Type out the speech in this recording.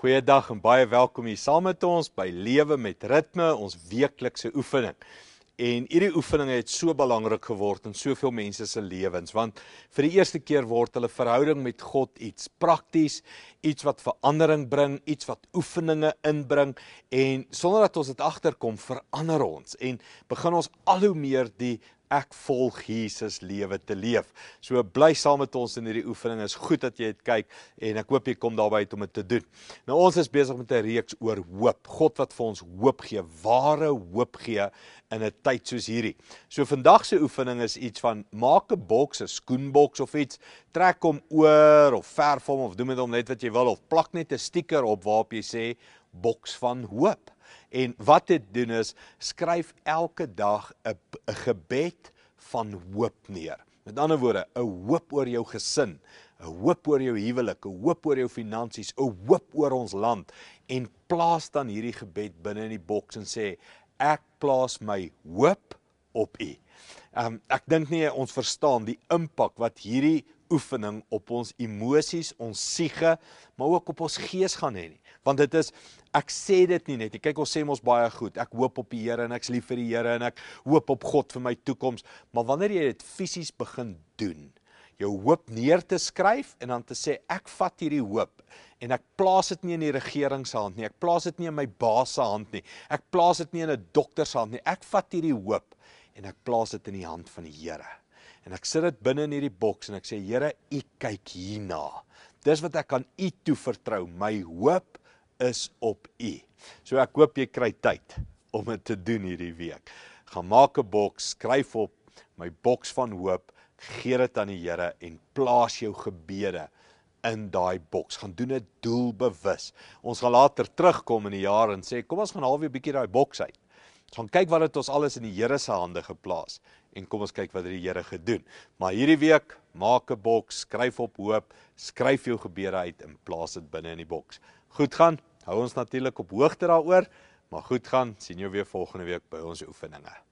Goeiedag en baie welkom hier saam met ons by Lewe met Ritme, ons weeklikse oefening. En hierdie oefeninge het so belangrik geword in soveel mense se lewens want vir die eerste keer word hulle verhouding met God iets prakties, iets wat verandering bring, iets wat oefeninge inbring en sonder dat ons dit agterkom verander ons en begin ons al hoe meer die ek volg Jesus lewe te leef. So bly saam met ons in hierdie oefening. Is goed dat jy dit kyk en ek hoop jy kom daarby uit om dit te doen. Nou ons is besig met 'n reeks oor hoop. God wat vir ons hoop gee, ware hoop gee in 'n tyd soos hierdie. So vandag se oefening is iets van maak 'n boks, 'n skoenboks of iets, trek hom oor of verf hom of doen met hom net wat jy wil of plak net 'n sticker op waarop jy sê boks van hoop. En wat dit doen is skryf elke dag 'n gebed van hoop neer. Met ander woorde, 'n hoop oor jou gesin, 'n hoop oor jou huwelik, 'n hoop oor jou finansies, 'n hoop oor ons land en plaas dan hierdie gebed binne in die boks en sê ek plaas my hoop op U. Um, ek dink nie ons verstaan die impak wat hierdie oefening op ons emosies, ons siege, maar ook op ons gees gaan hê nie. Want dit is ek sê dit nie net. Jy kyk ons sê mos baie goed. Ek hoop op die Here en ek's lief vir die Here en ek hoop op God vir my toekoms, maar wanneer jy dit fisies begin doen, jou hoop neer te skryf en dan te sê ek vat hierdie hoop en ek plaas dit nie in die regering se hand nie. Ek plaas dit nie in my baas se hand nie. Ek plaas dit nie in 'n dokter se hand nie. Ek vat hierdie hoop en ek plaas dit in die hand van die Here en ek sit dit binne in hierdie boks en ek sê Here, U kyk hierna. Dis wat ek aan U toe vertrou. My hoop is op U. So ek hoop jy kry tyd om dit te doen hierdie week. Gaan maak 'n boks, skryf op my boks van hoop, gee dit aan die Here en plaas jou gebede in daai boks. Gaan doen dit doelbewus. Ons gaan later terugkom in die jaar en sê kom ons gaan alweer 'n bietjie daai boks uit gaan kyk wat het ons alles in die Here se hande geplaas en kom ons kyk wat het die Here gedoen. Maar hierdie week maak 'n boks, skryf op hoop, skryf jou gebede uit en plaas dit binne in die boks. Goed gaan. Hou ons natuurlik op hoogte daaroor, maar goed gaan. Sien jou weer volgende week by ons oefeninge.